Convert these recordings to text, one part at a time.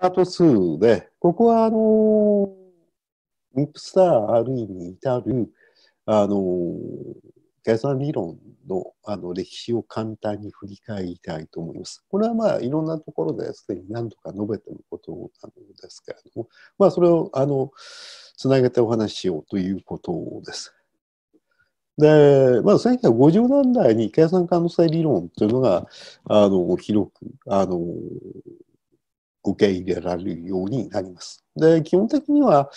パート2で、ここはあの、ミップスターある意味至る、あの、計算理論のあの歴史を簡単に振り返りたいと思います。これはまあいろんなところですでに何度か述べてることなんですけれども、まあそれをあのつなげてお話ししようということです。で、まあ1950年代に計算可能性理論というのがあの広くあの受け入れられるようになります。で基本的には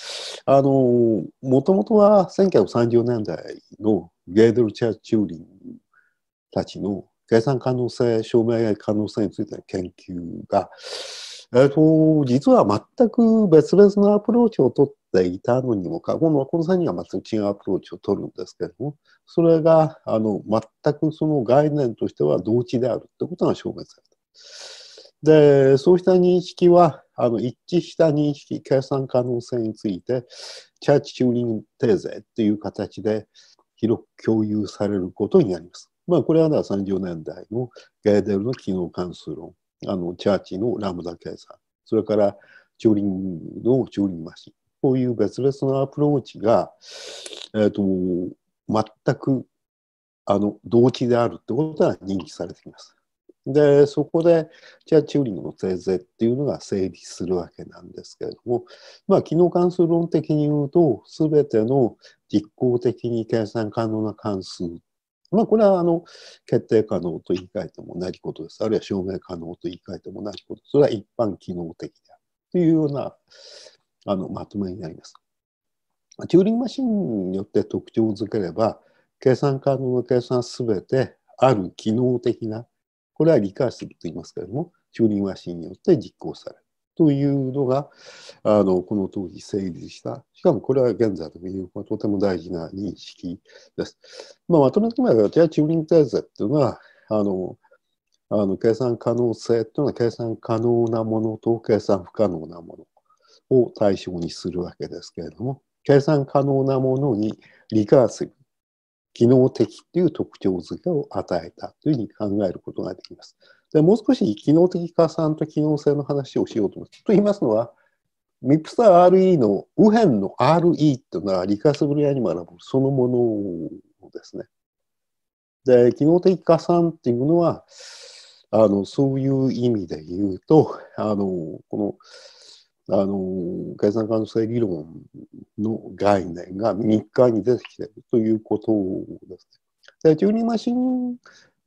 あのもともとは1930年代のゲードル・チャー・チューリングたちの計算可能性証明可能性についての研究が、えーと、実は全く別々のアプローチをとっていたのにもか今度この3人は全く違うアプローチをとるんですけれどもそれがあの全くその概念としては同値であるということが証明された。で、そうした認識は、あの一致した認識、計算可能性について、チャーチ・チューリング定税ゼという形で広く共有されることになります。まあ、これは30年代のゲーデルの機能関数論、あのチャーチのラムダ計算、それからチューリングのチューリングマシン、こういう別々のアプローチが、えーと、全くあの同期であるってことは認識されてきます。で、そこで、じゃあチューリングの税税っていうのが成立するわけなんですけれども、まあ、機能関数論的に言うと、すべての実効的に計算可能な関数。まあ、これは、あの、決定可能と言い換えても同じことです。あるいは証明可能と言い換えても同じこと。それは一般機能的である。というような、あの、まとめになります。チューリングマシンによって特徴づければ、計算可能な計算すべて、ある機能的なこれはリカーシブと言いますけれども、チューリングマシンによって実行されるというのが、あの、この当時成立した。しかもこれは現在のいうとても大事な認識です。まあ、まとめてみれば、じゃあチューリング体制っていうのは、あの、あの計算可能性というのは計算可能なものと計算不可能なものを対象にするわけですけれども計算可能なものにリカーシブ機能的っていう特徴づけを与えたというふうに考えることができます。でもう少し機能的加算と機能性の話をしようと思います。と言いますのは、MIPSRE の右辺の RE っていうのはリカスブリアニマルそのものですね。で、機能的加算っていうのは、あのそういう意味で言うと、あのこのあの計算可能性理論の概念が日に出てきているということですね。でチューリングマシン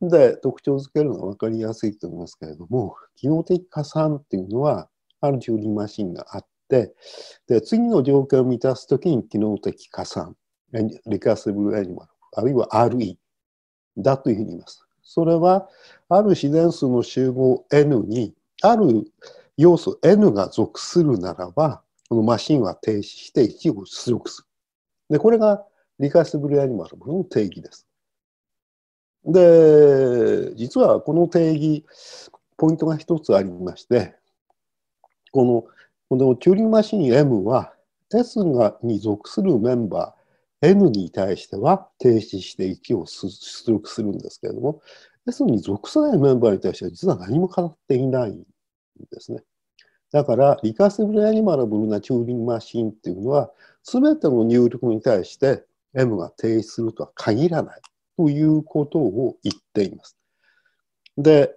で特徴づけるのは分かりやすいと思いますけれども機能的加算というのはあるチューリングマシンがあってで次の条件を満たすときに機能的加算リカーセブルエニマルあるいは RE だというふうに言います。それはある自然数の集合 N にある要素 N が属するならば、このマシンは停止して1を出力する。で、これがリカーシブルアニマルの定義です。で、実はこの定義、ポイントが一つありまして、この、このチューリングマシン M は S がに属するメンバー N に対しては停止して1を出力するんですけれども、S に属さないメンバーに対しては実は何も変わっていないですね。だから、リカセブル・アニマラブルなチューリングマシンっていうのは、すべての入力に対して M が停止するとは限らないということを言っています。で、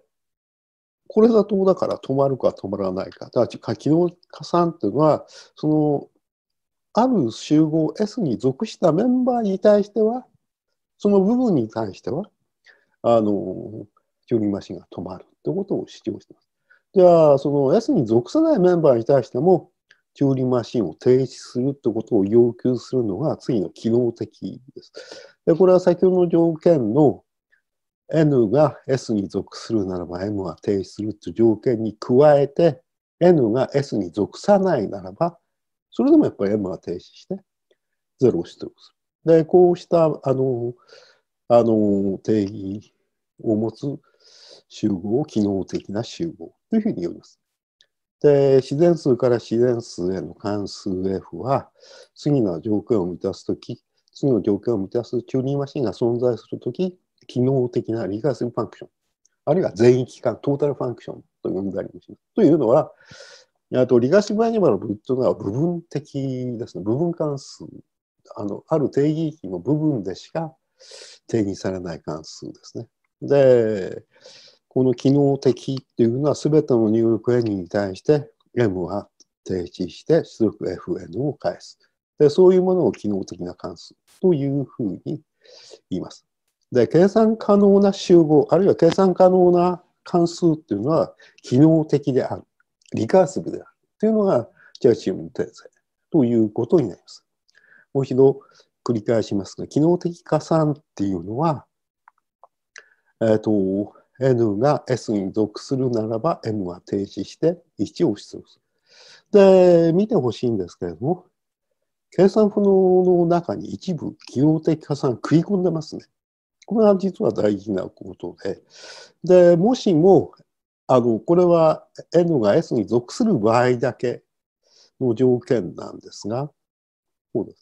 これだと、だから止まるか止まらないか。だから、機能加算っていうのは、その、ある集合 S に属したメンバーに対しては、その部分に対しては、あの、チューリングマシンが止まるってことを主張しています。じゃあ、その S に属さないメンバーに対しても、チューリンマシンを停止するってことを要求するのが次の機能的です。でこれは先ほどの条件の N が S に属するならば M は停止するという条件に加えて N が S に属さないならばそれでもやっぱり M は停止して0を取得する。で、こうしたあのあの定義を持つ集合を機能的な集合というふうに言うます。で自然数から自然数への関数 F は次の条件を満たすとき次の条件を満たすチューニングマシンが存在するとき機能的なリカーシブファンクションあるいは全域間トータルファンクションと呼んだりもします。というのはあとリカーシブアニマルというのは部分的ですね部分関数あのある定義域の部分でしか定義されない関数ですね。でこの機能的っていうのは全ての入力 N に対して M は停止して出力 FN を返す。で、そういうものを機能的な関数というふうに言います。で、計算可能な集合、あるいは計算可能な関数っていうのは機能的である。リカーシブである。というのが、チャーチームの定性ということになります。もう一度繰り返しますが、機能的加算っていうのは、えっ、ー、と、N が S に属するならば M は停止して1を出力する。で、見てほしいんですけれども、計算不能の中に一部機能的加算食い込んでますね。これは実は大事なことで。で、もしも、あの、これは N が S に属する場合だけの条件なんですが、こうで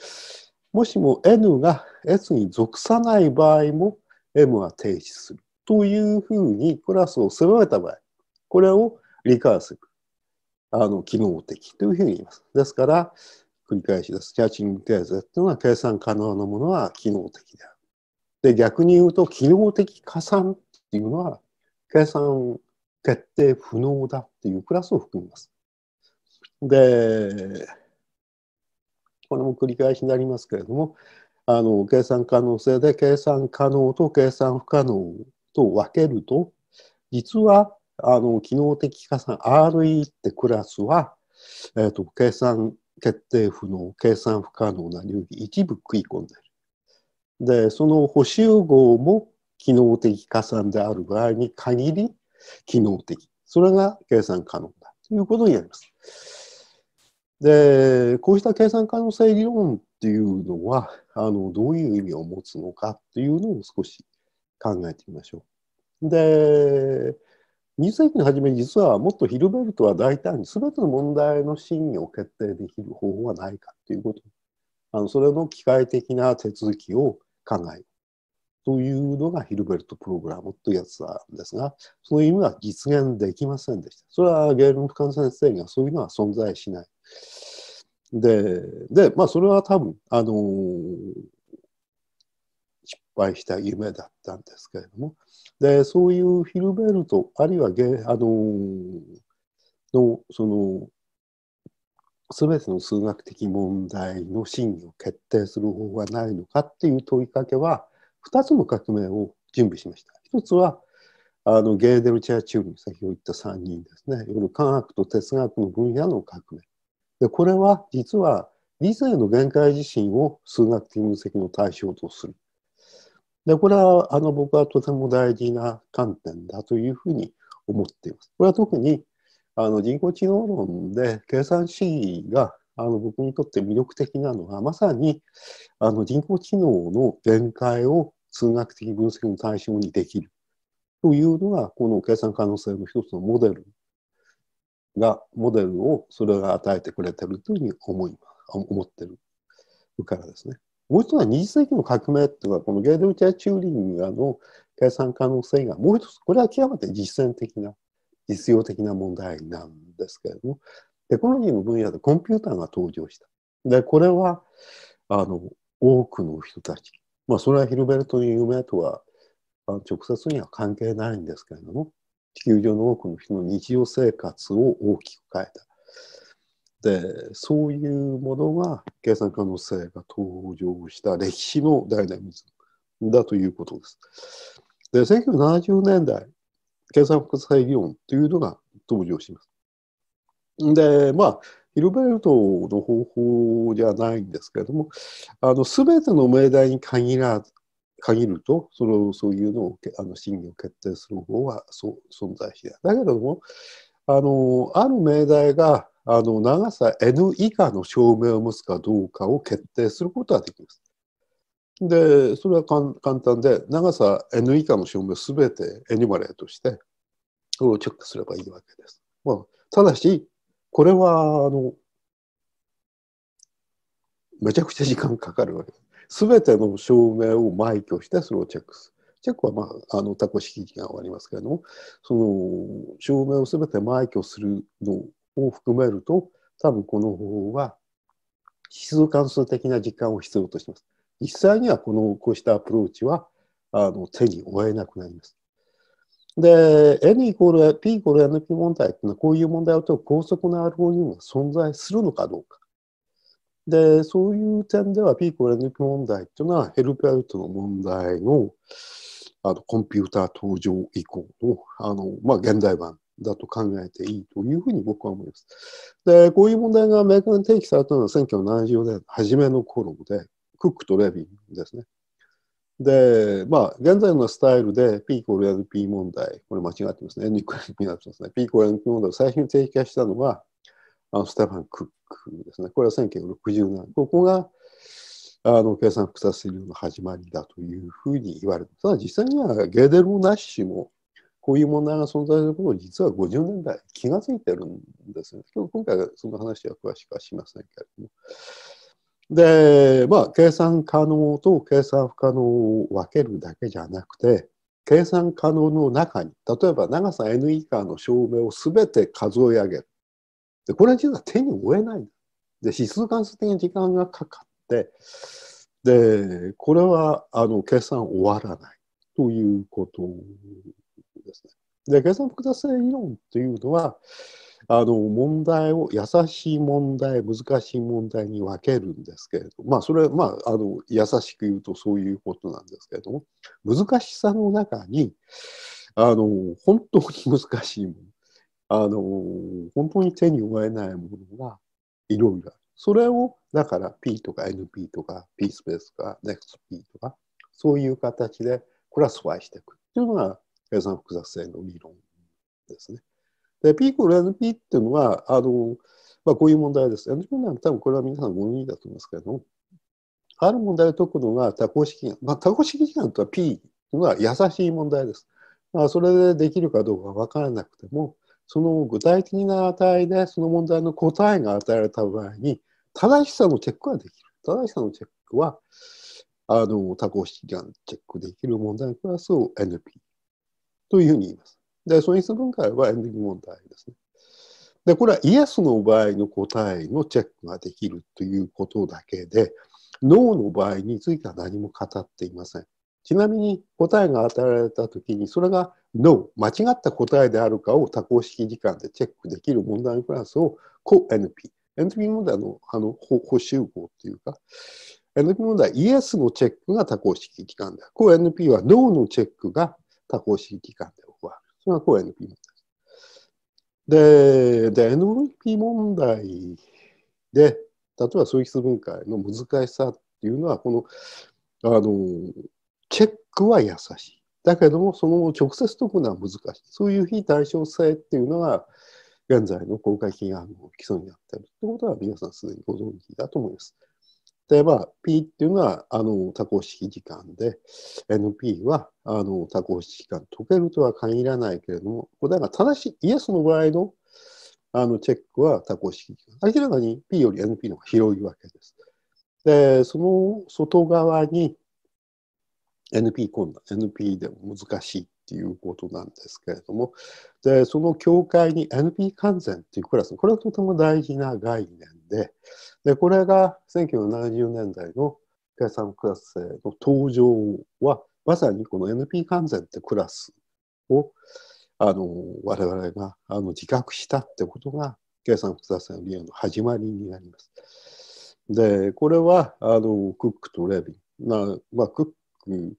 す。で、もしも N が S に属さない場合も M は停止する。というふうにクラスを狭めた場合、これをリカーシブ、あの、機能的というふうに言います。ですから、繰り返しです。キャッチング経済っていうのは計算可能なものは機能的である。で、逆に言うと、機能的加算っていうのは、計算決定不能だっていうクラスを含みます。で、これも繰り返しになりますけれども、あの計算可能性で計算可能と計算不可能と分けると、実は、あの、機能的加算 RE ってクラスは、えっ、ー、と、計算決定不能、計算不可能な領域一部食い込んでる。で、その補集合も機能的加算である場合に限り、機能的。それが計算可能だということになります。で、こうした計算可能性理論っていうのは、あの、どういう意味を持つのかっていうのを少し考えてみましょう。で20世紀の初め実はもっとヒルベルトは大胆に全ての問題の真意を決定できる方法はないかということあのそれの機械的な手続きを考えるというのがヒルベルトプログラムというやつなんですがその意味は実現できませんでしたそれはゲーム・の深野先生はそういうのは存在しないででまあそれは多分あのー湧いた夢だったんですけれどもでそういうフィルベルトあるいはゲあののその全ての数学的問題の真偽を決定する方法はないのかっていう問いかけは2つの革命を準備しました。1つはあのゲーデル・チャーチュールに先ほど言った3人ですね。いわゆる科学と哲学の分野の革命。でこれは実は理性の限界自身を数学的分析の対象とする。で、これはあの僕はとても大事な観点だというふうに思っています。これは特にあの人工知能論で計算主義があの僕にとって魅力的なのはまさにあの人工知能の限界を数学的分析の対象にできるというのがこの計算可能性の一つのモデルがモデルをそれが与えてくれてるというふうに思い思ってるからですね。もう一つは二次世紀の革命というのは、このゲイドルチャー・チューリングの計算可能性が、もう一つ、これは極めて実践的な、実用的な問題なんですけれども、テクノロジーの分野でコンピューターが登場した。で、これは、あの、多くの人たち、まあ、それはヒルベルトの名とは、直接には関係ないんですけれども、地球上の多くの人の日常生活を大きく変えた。でそういうものが計算可能性が登場した歴史のダイナミズムだということです。で1970年代計算複製議論というのが登場します。でまあヒルベルトの方法じゃないんですけれどもあの全ての命題に限ら限るとそのそういうのをあの審議を決定する方はそ存在しない。だけどもあのある命題があの長さ N 以下の証明を持つかどうかを決定することができます。で、それは簡単で、長さ N 以下の証明すべてエニマレーとして、それをチェックすればいいわけです。まあ、ただし、これは、あの、めちゃくちゃ時間かかるわけです。すべての証明を埋挙して、それをチェックする。チェックは、まあ、あの、タコ式が終ありますけれども、その、証明をすべて埋挙するのを含めると、多分この方法は指数関数的な時間を必要とします。実際にはこの、こうしたアプローチは、あの、手に負えなくなります。で、n イコール p イコール np 問題っていうのは、こういう問題を解く高速なアルゴリズムが存在するのかどうか。で、そういう点では p イコール np 問題っていうのは、ヘルペルトの問題の、あの、コンピューター登場以降の、あの、まあ、現代版だと考えていいというふうに僕は思います。で、こういう問題が明確に提起されたのは1970年初めの頃で、クックとレビンですね。で、まあ、現在のスタイルで P コール NP 問題、これ間違ってますね。N イコール p になってますね。P コール NP 問題を最初に定義化したのが、あのステファン・クックですね。これは1960年。ここが、あの計算複雑性の始まりだというふうに言われてただ実際にはゲーデルナッシュもこういう問題が存在することを実は50年代気が付いてるんですね。今日今回はその話は詳しくはしませんけれども。で、まあ、計算可能と計算不可能を分けるだけじゃなくて、計算可能の中に、例えば長さ n 以下の証明を全て数え上げる。で、これは実は手に負えない。で、指数関数的に時間がかかって、で、これは、あの、計算終わらないということですね。で、計算複雑性理論というのは、あの問題を優しい問題難しい問題に分けるんですけれどまあそれはまああの優しく言うとそういうことなんですけれども難しさの中にあの本当に難しいものあの本当に手に負えないものがいろいろあるそれをだから P とか NP とか P スペースとか NEXTP とかそういう形でクラスファイしていくっていうのが計算複雑性の理論ですね。で、P イコール NP っていうのは、あの、まあ、こういう問題です。NP なんて多分これは皆さんご存知だと思いますけれども、ある問題を解くのが多項式まあ、多項式時間とは P っのは優しい問題です。まあ、それでできるかどうか分からなくても、その具体的な値でその問題の答えが与えられた場合に、正しさのチェックはできる。正しさのチェックは、あの、多項式間チェックできる問題のクラスを NP というふうに言います。で、損失分解はエネルギー問題ですね。で、これはイエスの場合の答えのチェックができるということだけで、ノーの場合については何も語っていません。ちなみに答えが与えられたときにそれがノー、間違った答えであるかを多項式時間でチェックできる問題のクラスを CoNP NP 問題のあの補集合というか NP 問題はイエスのチェックが多項式時間で CoNP はノーのチェックが多項式 t 感でわる。それがこう NP 問題でで、NP 問題で、例えば数筆分解の難しさっていうのは、この、あの、チェックは優しい。だけども、その直接解くのは難しい。そういう非対称性っていうのが、現在の公開金額の基礎になっているってことは皆さんすでにご存知だと思います。例えば P っていうのはあの多項式時間で NP はあの多項式時間解けるとは限らないけれどもだから正しいイエスの場合のあのチェックは多項式時間明らかに P より NP の方が広いわけです。でその外側に NP 今度 NP でも難しいっていうことなんですけれどもでその境界に NP 完全っていうクラスこれはとても大事な概念ででこれが1970年代の計算クラス制の登場はまさにこの NP 完全ってクラスをあの我々があの自覚したってことが計算クラス制の理由の始まりになります。でこれはあのクックとレビンな、まあ、クック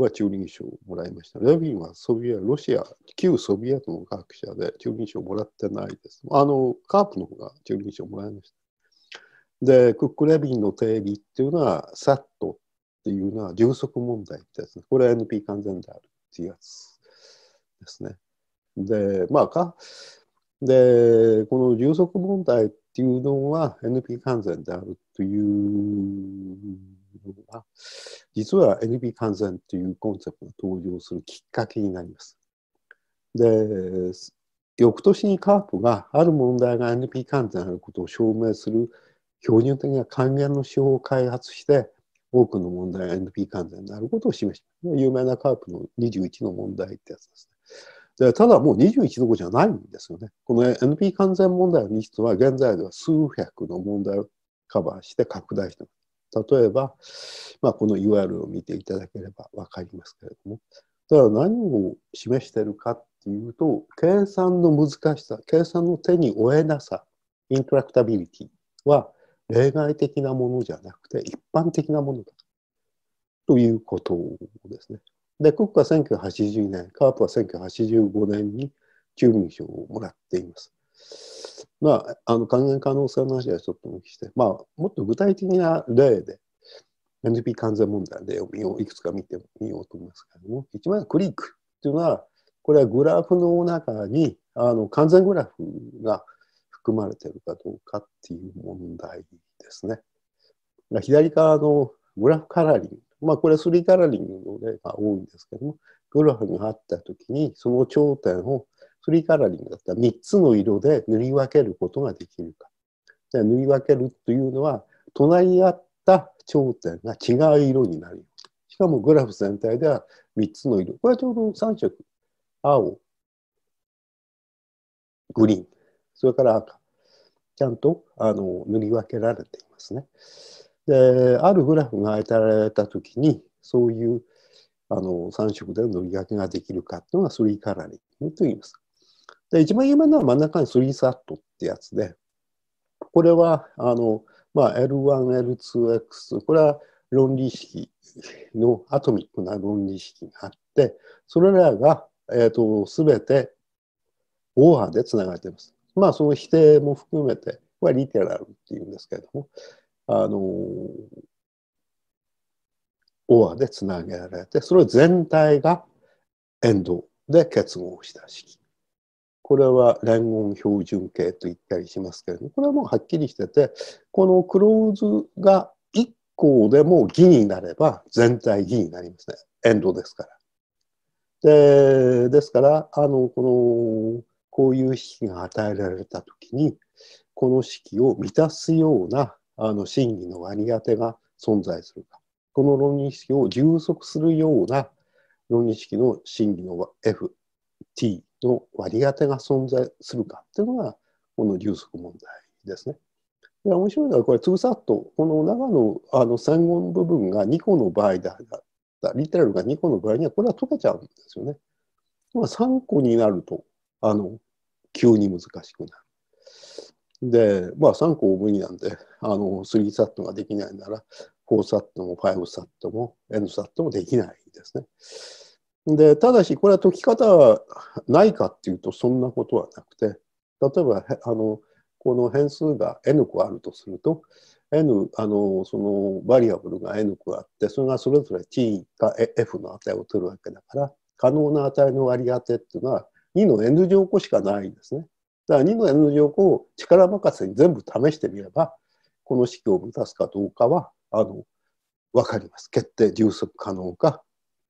はチューリング賞をもらいました。レビンはソビエロシア、旧ソビエトの科学者でチューリング賞をもらってないです。あの、カープの方がチューリング賞をもらいました。で、クック・レビンの定理っていうのは、サットっていうのは充足問題ってやつね。これは NP 完全であるっていうやつですね。で、まあか、で、この充足問題っていうのは NP 完全であるという部分実は NB 完全というコンセプトが登場するきっかけになります。で、翌年にカープがある問題が NP 完全であることを証明する標準的な還元の手法を開発して多くの問題が NP 完全であることを示し有名なカープの21の問題ってやつですね。でただもう21のころじゃないんですよね。この NP 完全問題のリスは現在では数百の問題をカバーして拡大してます。例えば、まあ、この UR l を見ていただければ分かりますけれども。だから何を示しているかっていうと、計算の難しさ、計算の手に負えなさ、イントラクタビリティは例外的なものじゃなくて一般的なものだということですね。で、国家は1980年、カープは1985年にチュー賞をもらっています。まあ、あの還元可能性の話はちょっと聞きして、まあ、もっと具体的な例で、NP 完全問題でいくつか見てみようと思いますけれども、一番クリックっていうのは、これはグラフの中にあの完全グラフが含まれているかどうかっていう問題ですね。左側のグラフカラーリング、まあ、これはスリーカラーリングの例が多いんですけども、グラフにあったときに、その頂点をフリーカラーリングだったら3つの色で塗り分けることができるか。で塗り分けるというのは、隣り合った頂点が違う色になる。しかもグラフ全体では3つの色。これはちょうど3色。青、グリーン、それから赤。ちゃんとあの塗り分けられていますね。で、あるグラフが与えられたときに、そういうあの3色での塗り分けができるかっていうのがスリーカラーリングと言います。で一番有名なのは真ん中に 3SAT ってやつで、これはあの、まあ、L1、L2X、これは論理式のアトミックな論理式があって、それらがすべ、えーと、てオーでつながっています。まあ、その否定も含めて、これはリテラルっていうんですけれども、あのオーでつなげられて、それ全体がエンドで結合した式。これは連合標準形と言ったりしますけれども、これはもうはっきりしてて、このクローズが1項でも偽になれば全体偽になりますね。エンドですから。で、ですから、あの、この、こういう式が与えられたときに、この式を満たすような、あの、真偽の割り当てが存在するか。この論理式を充足するような論理式の真偽の F、T の割り当てが存在するかっていうのが、この流速問題ですね。で面白いのは、これ、2サットこの長のあの線言部分が2個の場合だった、リテラルが2個の場合には、これは解けちゃうんですよね。まあ、3個になると、あの、急に難しくなる。で、まあ、3個無理なんで、あの、3サットができないなら、4サットも5サットも N サットもできないですね。で、ただし、これは解き方はないかっていうと、そんなことはなくて、例えば、あの、この変数が n 個あるとすると、n、あの、そのバリアブルが n 個あって、それがそれぞれ t か f の値を取るわけだから、可能な値の割り当てっていうのは、2の n 乗個しかないんですね。だから2の n 乗個を力任せに全部試してみれば、この式を満たすかどうかは、あの、わかります。決定、充足可能か、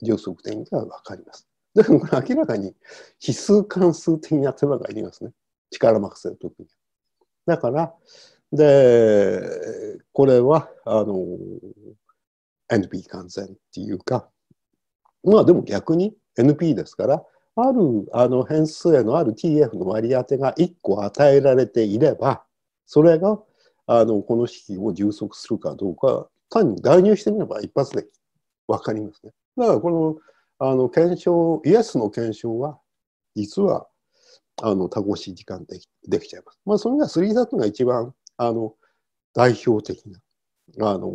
上足点がで分かります。だけこれ明らかに指数関数的に間がいりますね。力任せの時に。だから、で、これは、あの、NP 完全っていうか、まあでも逆に NP ですから、あるあの変数へのある TF の割り当てが1個与えられていれば、それがあのこの式を充足するかどうか、単に代入してみれば一発で分かりますね。だからこのあの検証イエスの検証は実はあの多項時間でできちゃいます。まあ、それが 3D が一番あの代表的なあの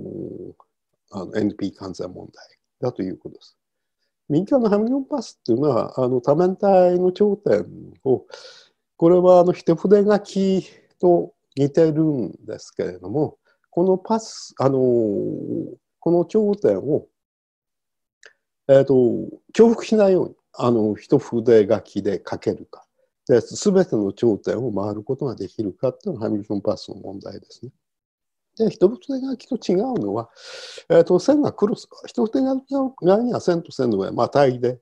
あの NP 完全問題だということです。民間のハミリオンパスっていうのはあの多面体の頂点をこれはあの一筆書きと似てるんですけれどもこのパスあのこの頂点をえーと、重複しないようにあの一筆書きで書けるかすべての頂点を回ることができるかっていうのがハミルトンパスの問題ですね。で一筆書きと違うのは、えーと、と線がクロス一筆書き側には線と線の上またいで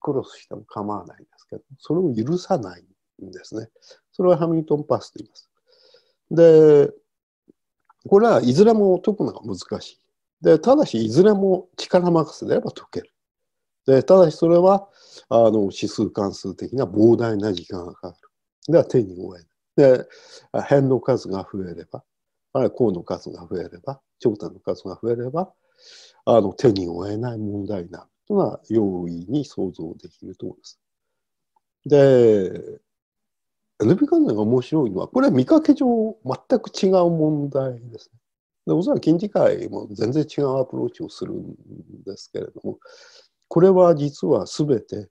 クロスしても構わないんですけどそれを許さないんですね。それはハミルトンパスと言います。でこれはいずれも解くのが難しい。でただしいずれも力任せであれば解ける。でただしそれはあの指数関数的な膨大な時間がかかる。では手に負えない。で辺の数が増えればあるいは項の数が増えれば頂点の数が増えればあの手に負えない問題になるというのは容易に想像できると思います。で NP 関連が面白いのは、これは見かけ上全く違う問題ですね。でおそらく近似会も全然違うアプローチをするんですけれども、これは実は全て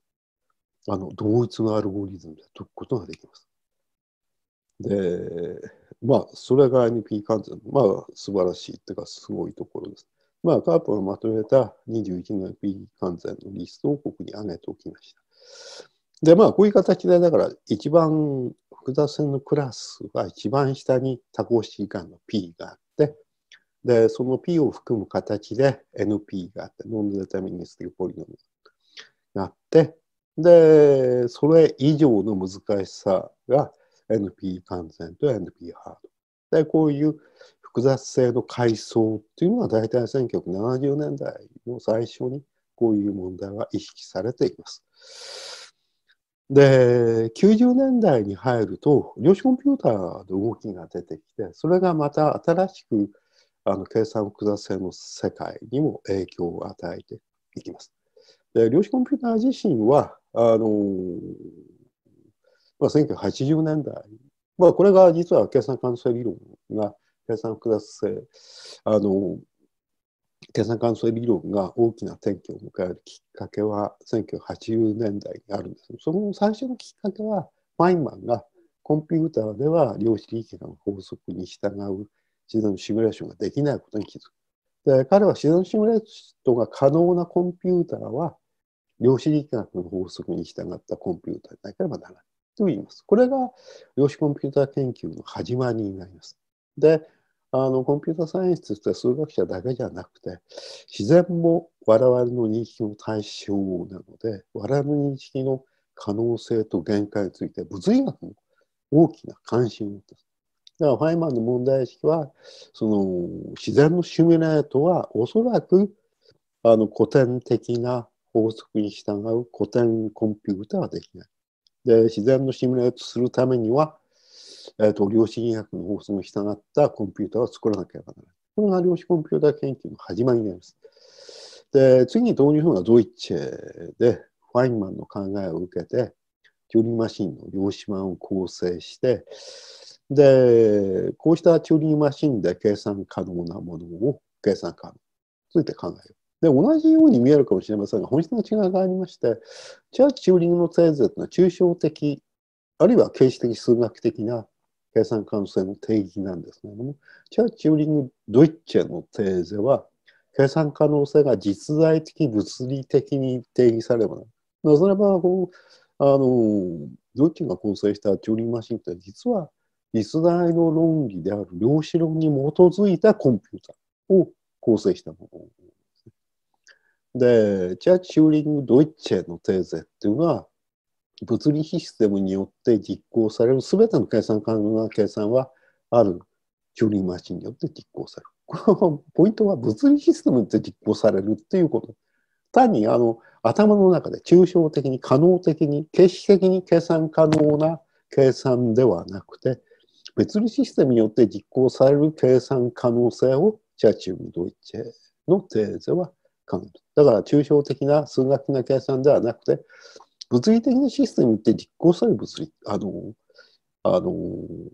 あの同一のアルゴリズムで解くことができます。で、まあ、それが NP 関数、まあ、素晴らしいっていうか、すごいところです。まあ、カープがまとめた21の NP 関税のリストをここに上げておきました。で、まあ、こういう形で、だから、一番複雑線のクラスは一番下に多項式間の P があって、で、その P を含む形で NP があって、ノンデタミニスティルポリノムがあって、で、それ以上の難しさが NP 完全と NP ハード。で、こういう複雑性の階層っていうのは大体1970年代の最初にこういう問題は意識されています。で、90年代に入ると量子コンピューターの動きが出てきて、それがまた新しくあの計算複雑性の世界にも影響を与えていきます。で量子コンピューター自身はあのまあ、1980年代、まあ、これが実は計算関数理論が計算複雑性あの計算関数理論が大きな転機を迎えるきっかけは1980年代にあるんですその最初のきっかけはファインマンがコンピューターでは量子力学の法則に従う自然のシミュレーションができないことに気づく。で彼は自然のシミュレーションが可能なコンピューターは、量子力学の法則に従ったコンピューターでなければならないと言います。これが量子コンピューター研究の始まりになります。で、あのコンピューターサイエンスとして数学者だけじゃなくて、自然も我々の認識の対象なので、我々の認識の可能性と限界について物理学も大きな関心を持っています。だからファイマンの問題意識はその自然のシミュレートはおそらくあの古典的な法則に従う古典コンピューターはできない。で自然のシミュレートするためには、えーと、量子力学の法則に従ったコンピューターを作らなければならない。これが量子コンピューター研究の始まりになります。で次に導入しのがドイツでファインマンの考えを受けてキューリーマシンの量子版を構成してで、こうしたチューリングマシンで計算可能なものを計算可能ついて考える。で、同じように見えるかもしれませんが、本質の違いがありまして、じゃあチューリングの定数というのは抽象的、あるいは形式的数学的な計算可能性の定義なんですけれども、じゃあチューリング・ドイッチェの定数は、計算可能性が実在的、物理的に定義されればななぜならば、あの、ドイッチェが構成したチューリングマシンって実は実在の論議である量子論に基づいたコンピューターを構成したもので、チャーチ・ューリング・ドイッチェのテーゼっていうのは、物理システムによって実行される全ての計算可能な計算はあるチューリングマシンによって実行される。この ポイントは物理システムって実行されるっていうこと。単にあの頭の中で抽象的に可能的に形式的に計算可能な計算ではなくて別理システムによって実行される計算可能性をチャーチュール・ドイチェのテーゼは考える。だから抽象的な数学的な計算ではなくて、物理的なシステムによって実行される物理、あの、あの、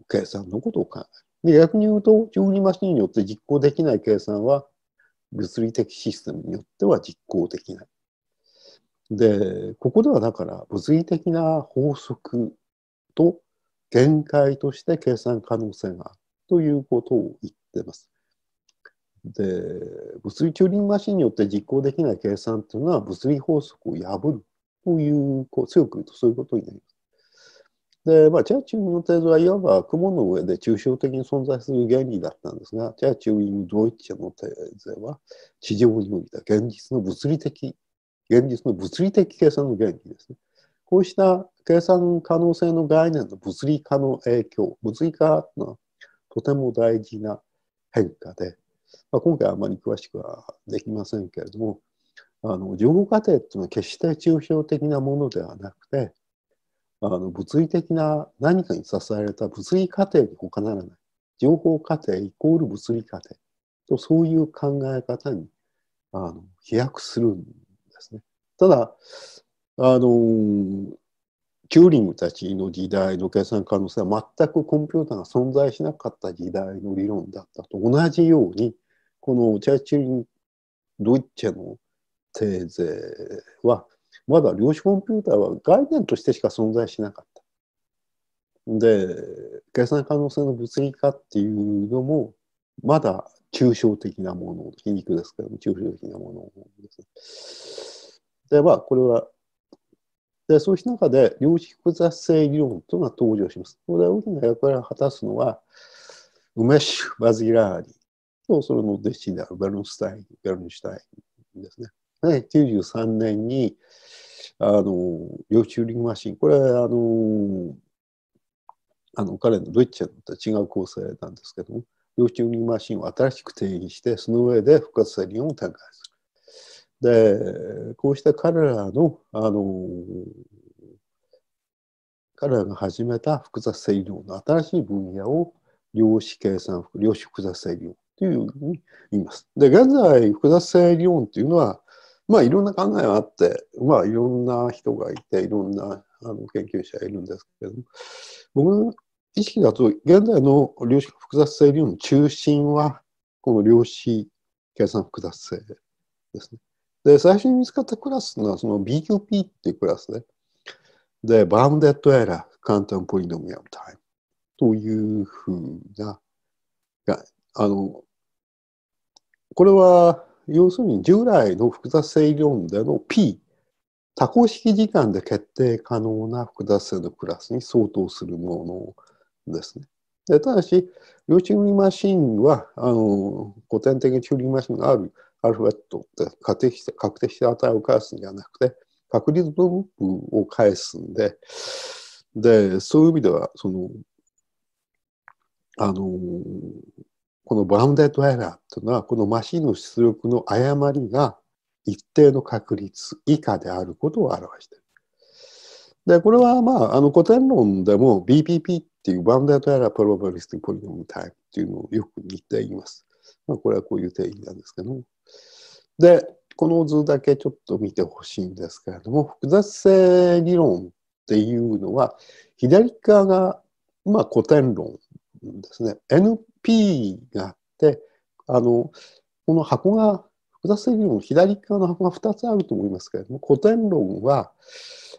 計算のことを考える。で逆に言うと、ジョーニマシンによって実行できない計算は、物理的システムによっては実行できない。で、ここではだから、物理的な法則と限界として計算可能性があるということを言ってます。で物理チューリングマシンによって実行できない計算というのは物理法則を破るという強く言うとそういうことになります。で、まあ、チャーチューリングの定数はいわば雲の上で抽象的に存在する原理だったんですが、チャーチューリング同一者の定数は地上においた現実の物理的、現実の物理的計算の原理ですね。こうした計算可能性の概念の物理化の影響、物理化というのはとても大事な変化で、まあ、今回あまり詳しくはできませんけれども、あの情報過程っていうのは決して抽象的なものではなくて、あの物理的な何かに支えられた物理過程に他ならない。情報過程イコール物理過程とそういう考え方にあの飛躍するんですね。ただ、あのキューリングたちの時代の計算可能性は全くコンピューターが存在しなかった時代の理論だったと同じようにこのチャーチリン・ドイッチェのテーゼはまだ量子コンピューターは概念としてしか存在しなかった。で計算可能性の物理化っていうのもまだ抽象的なもの皮肉ですけども抽象的なものです。でまあこれはでそうした中で量子複雑性理論というのが登場します。これで大きな役割を果たすのは、ウメッシュ・バズィラーリとそれの弟子であるベルンスタイン、ベルンシュタインですね。で93年に、あの、量チューリングマシン、これ、あの、あの彼のドイツェと違う構成なんですけども、量チューリングマシンを新しく定義して、その上で複雑性理論を展開する。で、こうした彼らの、あの、彼らが始めた複雑性理論の新しい分野を量子計算、量子複雑性理論というふうに言います。で、現在、複雑性理論というのは、まあ、いろんな考えがあって、まあ、いろんな人がいて、いろんなあの研究者がいるんですけれども、僕の意識だと、現在の量子複雑性理論の中心は、この量子計算複雑性ですね。で、最初に見つかったクラスのはその BQP っていうクラスね。で、バウンデッドエラー、簡単ポリノミアムタイムというふうな、あの、これは要するに従来の複雑性理論での P、多項式時間で決定可能な複雑性のクラスに相当するものですね。でただし、両チームマシンは、あの、古典的なチューリンマシンがあるアルファベットって確定して確定して値を返すんじゃなくて、確率分布を返すんで、で、そういう意味では、その、あのこのバウンデッドエラーっていうのは、このマシンの出力の誤りが一定の確率以下であることを表している。で、これはまあ、あの古典論でも BPP っていうバウンデッドエラープロバリスティポリノムタイプっていうのをよく似ています。まあ、これはこういう定義なんですけども。で、この図だけちょっと見てほしいんですけれども、複雑性理論っていうのは、左側が、まあ、古典論ですね。NP があって、あの、この箱が、複雑性理論左側の箱が2つあると思いますけれども、古典論は、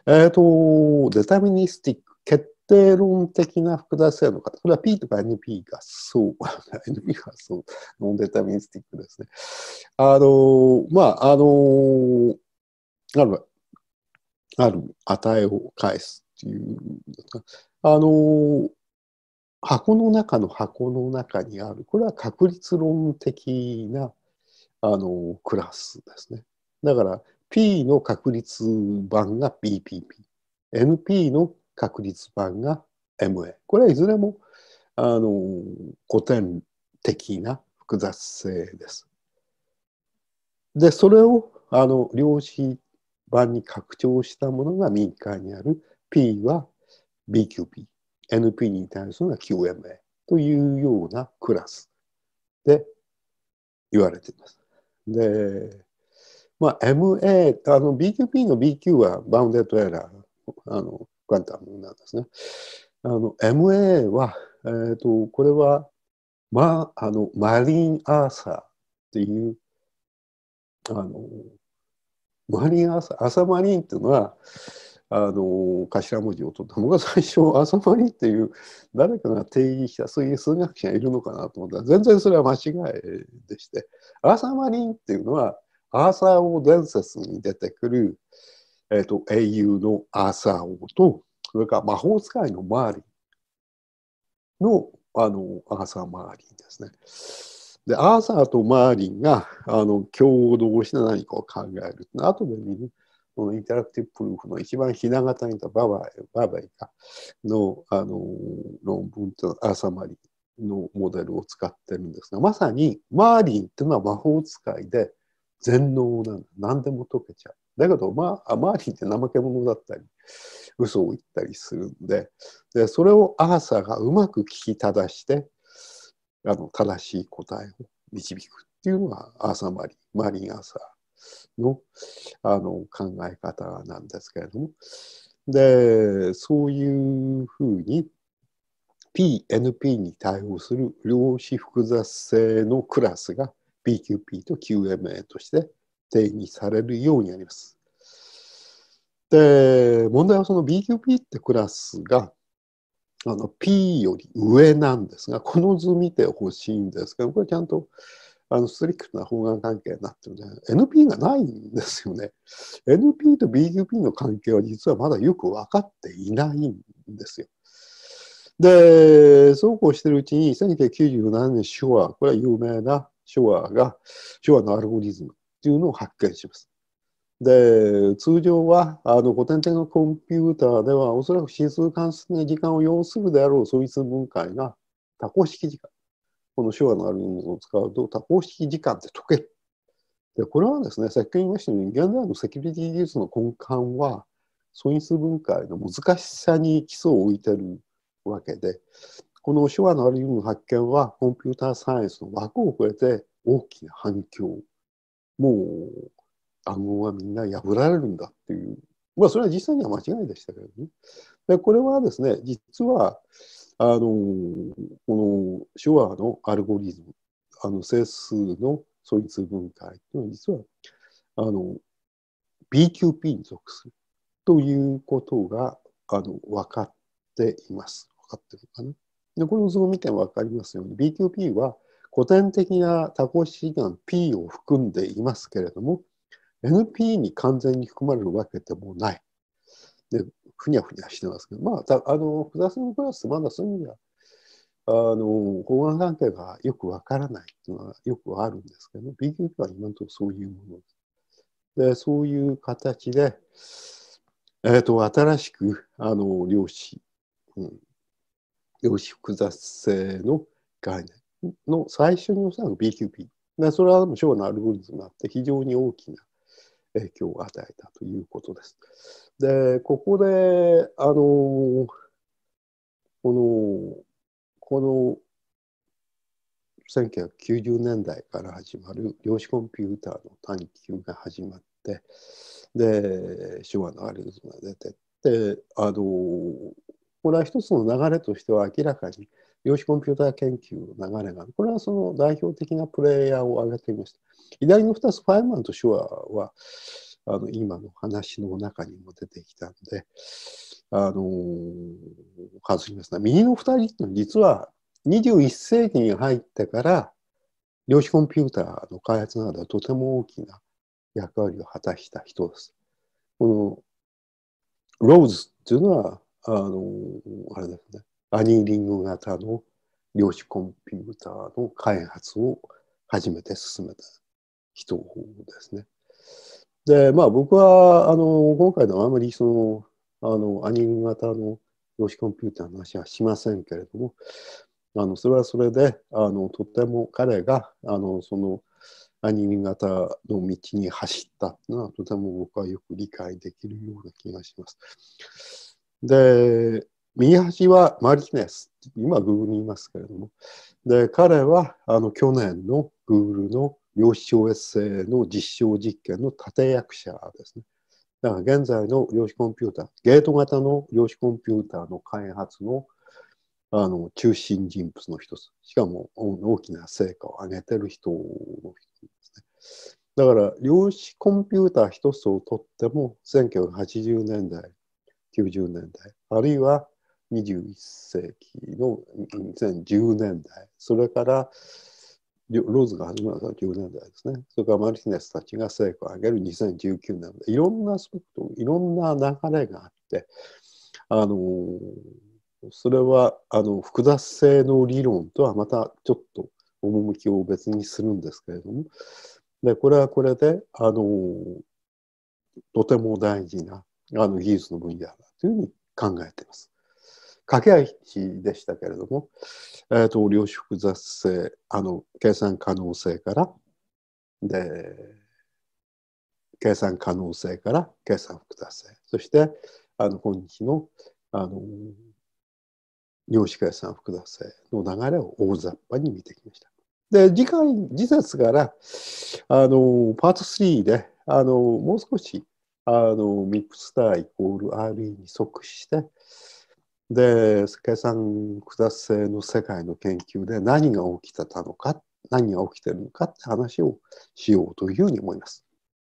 えっ、ー、と、デタミニスティック、決定論的な複雑性の方、これは P とか NP がそう、NP がそう、ノンデタミニスティックですね。あの、まあ、あの、ある、ある値を返すっていう、あの、箱の中の箱の中にある、これは確率論的な、あの、クラスですね。だから、P の確率版が BPP。NP の確率版が MA。これはいずれもあの古典的な複雑性です。で、それをあの量子版に拡張したものが民間にある P は BQP、NP に対するのが QMA というようなクラスで言われています。で、まあ、MA、あの BQP の BQ はバウンデッドエラー、あのガンダムなんですね。あの、MA は、えっ、ー、と、これは、まあ、の、マリン・アーサーっていう、あの、マリン・アーサー、アサマリンっていうのは、あの頭文字を取ったのが最初「アサマリンっていう誰かが定義したそういう数学者がいるのかなと思ったら全然それは間違いでして「アサマリンっていうのはアーサー王伝説に出てくる、えーと、英雄のアーサー王と、それから魔法使いのマーリンのあのアーサー・マーリンですね。で、アーサーとマーリンがあの共同して何かを考える。後で見る、このインタラクティブプルーフの一番ひな形にいたババババイがのあの論文とアーサー・マーリンのモデルを使ってるんですが、まさにマーリンっていうのは魔法使いで全能なの。何でも解けちゃう。だけど、まあ、マーリンって怠け者だったり、嘘を言ったりするんで、でそれをアーサーがうまく聞き正して、あの正しい答えを導くっていうのがアーサーマリン、マリンアーサーのあの考え方なんですけれども、で、そういうふうに PNP に対応する量子複雑性のクラスが PQP と QMA として定にされるようになります。で、問題はその BQP ってクラスが、あの P より上なんですが、この図見てほしいんですが、これちゃんとあのストリクな方眼関係になってるので、NP がないんですよね。NP と BQP の関係は実はまだよく分かっていないんですよ。で、そうこうしてるうちに、1997年、手話、これは有名な手話が、手話のアルゴリズムっていうのを発見します。で通常はあの古典的なコンピューターではおそらく指数関数的な時間を要するであろう素質分解が多項式時間この手話のあるものを使うと多項式時間で解けるでこれはですね設計ように現在のセキュリティ技術の根幹は素因数分解の難しさに基礎を置いてるわけでこの手話のあるウムの発見はコンピューターサイエンスの枠を超えて大きな反響をもう暗号はみんな破られるんだっていう、まあ、それは実際には間違いでしたけどね。でこれはですね、実は、あのこの手話のアルゴリズム、あの整数の素因数分解というのは実は、あの BQP に属するということがあの分かっています。分かってるのかな。でこれの図を見ても分かりますように、BQP は古典的な多項式が P を含んでいますけれども NP に完全に含まれるわけでもない。でふにゃふにゃしてますけどまああの複雑なクラスまだそういう意味ではあの法案関係がよくわからないというのはよくあるんですけど B 級は今のところそういうものです。でそういう形で、えーと、と新しくあの量子、うん、量子複雑性の概念の最初におそらく BQP。だそれは小のアルゴリズムがあって非常に大きな影響を与えたということです。で、ここで、あの、この、この1990年代から始まる量子コンピューターの探求が始まって、で、昭和のアルゴリズムが出てって、あの、これは一つの流れとしては明らかに量子コンピューター研究の流れがある。これはその代表的なプレイヤーを挙げていました。左の2つ、ファイマンとシアーは、あの今の話の中にも出てきたので、あのー、外しますが、右の2人ってのは実は21世紀に入ってから量子コンピューターの開発などはとても大きな役割を果たした人です。このローズっていうのは、あのー、あれですね、アニーリング型の量子コンピューターの開発を初めて進めた人ですね。で、まあ僕は、あの、今回のあまりその、あの、アニーリング型の量子コンピューターの話はしませんけれども、あの、それはそれで、あの、とても彼が、あの、その、アニメ型の道に走ったっていうのはとても僕はよく理解できるような気がします。で、右端はマルティネス。今、グーグルにいますけれども。で、彼は、あの、去年のグーグルの量子小エッセイの実証実験の立役者ですね。だから現在の量子コンピューター、ゲート型の量子コンピューターの開発のあの中心人物の一つ。しかも大きな成果を上げてる人の一つですね。だから量子コンピューター一つをとっても1980年代、90年代、あるいは21世紀の2010年代それからローズが始まるのは10年代ですねそれからマルティネスたちが成果を上げる2019年代いろんなスペクトいろんな流れがあってあのそれはあの複雑性の理論とはまたちょっと趣を別にするんですけれどもでこれはこれであのとても大事なあの技術の分野だというふうに考えています。駆け足でしたけれども、えーと、量子複雑性あの計算可能性からで計算可能性から計算複雑性そしてあの今日のあの量子計算複雑性の流れを大雑把に見てきました。で次回次節からあのパート3であのもう少しあのミックスターイコール RE に即してで計算下性の世界の研究で何が起きてたのか何が起きてるのかって話をしようというふうに思います。